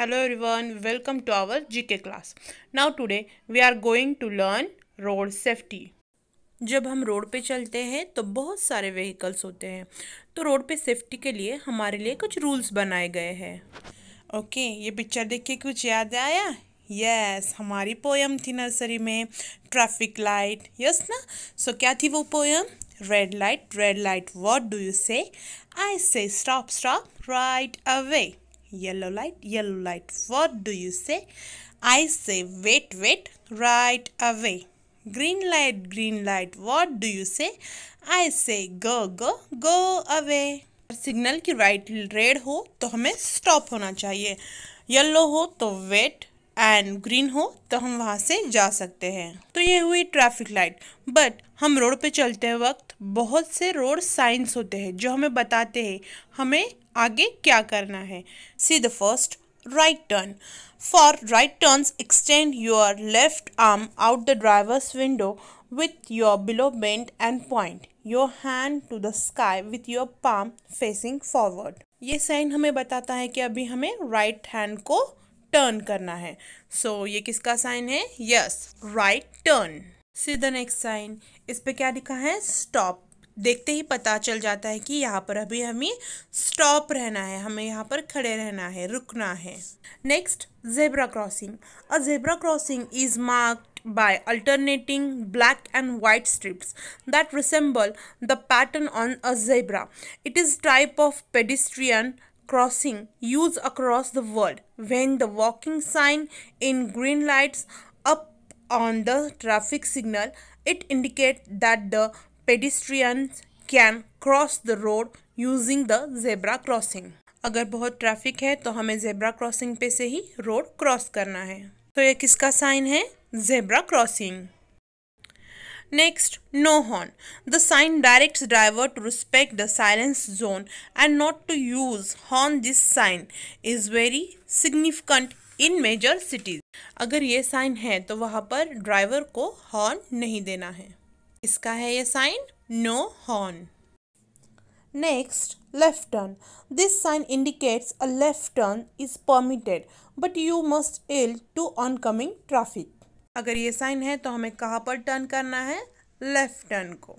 hello everyone welcome to our gk class now today we are going to learn road safety जब हम road पे चलते हैं तो बहुत सारे व्हीकल्स होते हैं तो रोड पे सेफ्टी के लिए हमारे लिए कुछ रूल्स बनाए गए हैं ओके ये पिक्चर देख के कुछ याद आया यस yes, हमारी पोयम थी नर्सरी में ट्रैफिक लाइट यस ना सो क्या थी वो poem red light red light what do you say I say stop stop right away yellow light yellow light what do you say i say wait wait right away green light green light what do you say i say go go go away signal की right right red हो तो हमें stop होना चाहिए yellow हो तो wait and green हो तो हम वहाँ से जा सकते हैं तो ये हुई ट्रैफिक लाइट बट हम रोड पे चलते वक्त बहुत से रोड साइंस होते हैं जो हमें बताते हैं हमें आगे क्या करना है see the first right turn for right turn extend your left arm out the driver's window with your बिलो bent and point your hand to the sky with your palm facing forward ये sign हमें बताता है कि अभी हमें right hand को turn करना है सो so, ये किसका साइन है yes right turn see the next sign इस पे क्या लिखा है स्टॉप देखते ही पता चल जाता है कि यहाँ पर अभी हमें स्टॉप रहना है हमें यहाँ पर खड़े रहना है रुकना है next zebra crossing a zebra crossing is marked by alternating black and white stripes that resemble the pattern on a zebra it is type of pedestrian crossing use across the world when the walking sign in green lights up on the traffic signal it indicate that the pedestrians can cross the road using the zebra crossing अगर बहुत traffic है तो हमें zebra crossing पे से ही road cross करना है तो ये किसका साइन है zebra crossing next no horn the sign directs driver to respect the silence zone and not to use horn this sign is very significant in major cities अगर ये साइन है तो वहाँ पर ड्राइवर को हॉर्न नहीं देना है इसका है ये sign no horn next left turn this sign indicates a left turn is permitted but you must yield to oncoming traffic अगर ये साइन है तो हमें कहाँ पर टर्न करना है लेफ्ट टर्न को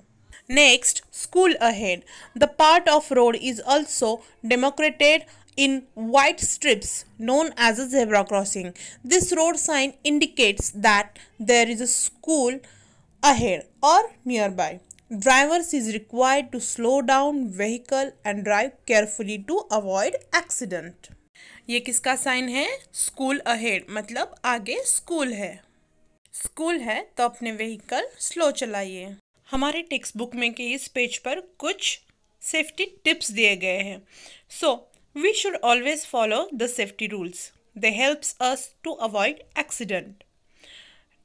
Next, school ahead. The part of road is also demarcated in white strips known as a zebra crossing. This road sign indicates that there is a school ahead or nearby. Drivers is required to slow down vehicle and drive carefully to avoid accident. ये किसका sign है school ahead मतलब आगे school है school है तो अपने vehicle slow चलाइए हमारे टेक्स्ट बुक में के इस पेज पर कुछ सेफ्टी टिप्स दिए गए हैं so we should always follow the safety rules they helps us to avoid accident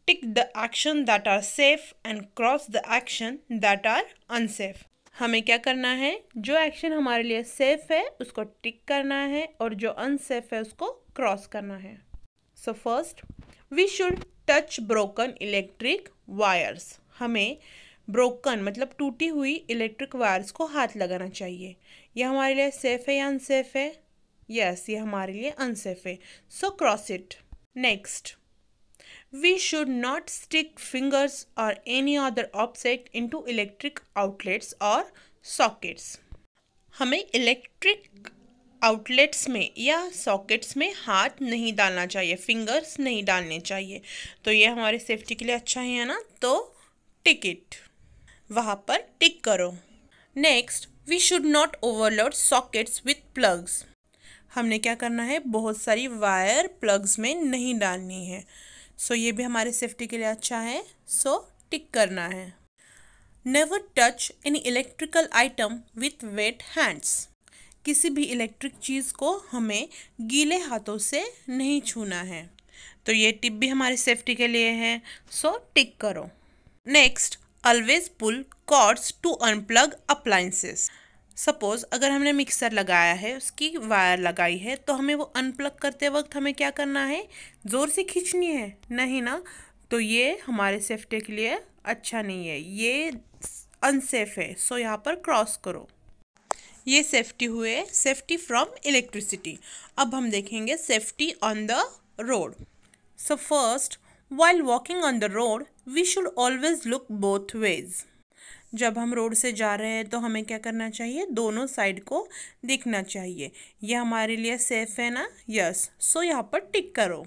tick the action that are safe and cross the action that are unsafe हमें क्या करना है जो एक्शन हमारे लिए सेफ है उसको टिक करना है और जो अनसेफ है उसको क्रॉस करना है so first we should touch broken electric wires हमें ब्रोकन मतलब टूटी हुई इलेक्ट्रिक वायर्स को हाथ लगाना चाहिए यह हमारे लिए सेफ़ है या अनसेफ़ है यस ये हमारे लिए अनसेफ़ है so cross it next we should not stick fingers or any other object into electric outlets or sockets हमें इलेक्ट्रिक आउटलेट्स में या सॉकेट्स में हाथ नहीं डालना चाहिए फिंगर्स नहीं डालने चाहिए तो ये हमारे सेफ्टी के लिए अच्छा है ना तो टिकट वहाँ पर टिक करो next we should not overload sockets with plugs हमने क्या करना है बहुत सारी वायर प्लग्स में नहीं डालनी है सो so, ये भी हमारे सेफ्टी के लिए अच्छा है सो so, टिक करना है never touch any electrical item with wet hands किसी भी इलेक्ट्रिक चीज़ को हमें गीले हाथों से नहीं छूना है तो ये टिप भी हमारे सेफ्टी के लिए है सो so, टिक करो next always pull cords to unplug appliances suppose अगर हमने मिक्सर लगाया है उसकी वायर लगाई है तो हमें वो अनप्लग करते वक्त हमें क्या करना है ज़ोर से खींचनी है नहीं ना तो ये हमारे सेफ्टी के लिए अच्छा नहीं है ये अनसेफ है सो यहाँ पर क्रॉस करो ये सेफ्टी हुए सेफ्टी फ्रॉम इलेक्ट्रिसिटी अब हम देखेंगे safety on the road so first while walking on the road we should always look both ways जब हम रोड से जा रहे हैं तो हमें क्या करना चाहिए दोनों साइड को देखना चाहिए यह हमारे लिए सेफ है ना यस सो यहाँ पर टिक करो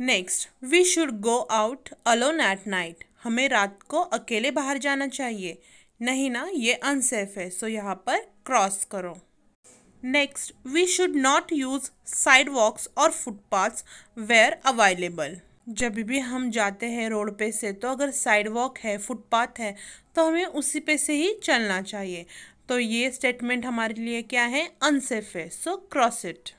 next we should go out alone at night हमें रात को अकेले बाहर जाना चाहिए नहीं ना ये अनसेफ है सो so यहाँ पर क्रॉस करो next we should not use sidewalks और फुटपाथ्स वेयर अवेलेबल जब भी हम जाते हैं रोड पे से तो अगर साइड वॉक है फुटपाथ है तो हमें उसी पे से ही चलना चाहिए तो ये स्टेटमेंट हमारे लिए क्या है अनसेफ है so cross it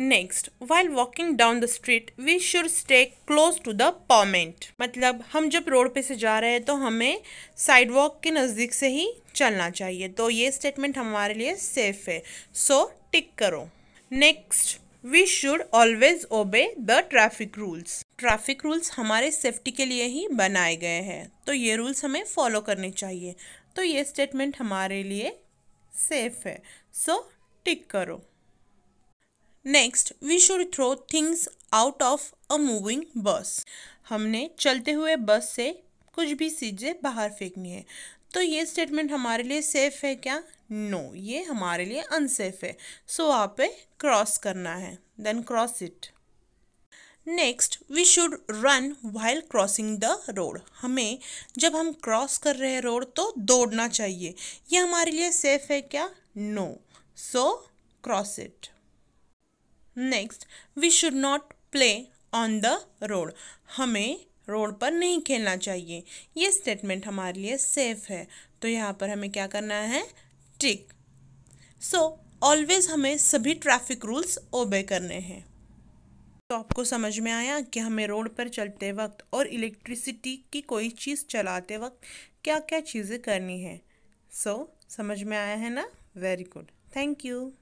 next while walking down the street we should stay close to the pavement मतलब हम जब रोड पे से जा रहे हैं तो हमें साइड वॉक के नज़दीक से ही चलना चाहिए तो ये स्टेटमेंट हमारे लिए सेफ है सो so, टिक करो next we should always obey the traffic rules traffic rules हमारे सेफ्टी के लिए ही बनाए गए हैं तो ये रूल्स हमें फॉलो करने चाहिए तो ये स्टेटमेंट हमारे लिए सेफ है सो so, टिक करो next we should throw things out of a moving bus हमने चलते हुए बस से कुछ भी चीज़ें बाहर फेंकनी है तो ये स्टेटमेंट हमारे लिए सेफ़ है क्या नो no, ये हमारे लिए अनसेफ है सो so, वहाँ पे क्रॉस करना है then cross it next we should run while crossing the road हमें जब हम क्रॉस कर रहे हैं रोड तो दौड़ना चाहिए ये हमारे लिए सेफ है क्या no so cross it next we should not play on the road हमें रोड पर नहीं खेलना चाहिए ये स्टेटमेंट हमारे लिए सेफ है तो यहाँ पर हमें क्या करना है टिक सो ऑलवेज़ हमें सभी ट्रैफिक रूल्स ओबे करने हैं तो आपको समझ में आया कि हमें रोड पर चलते वक्त और इलेक्ट्रिसिटी की कोई चीज़ चलाते वक्त क्या क्या चीज़ें करनी है सो so, समझ में आया है ना वेरी गुड थैंक यू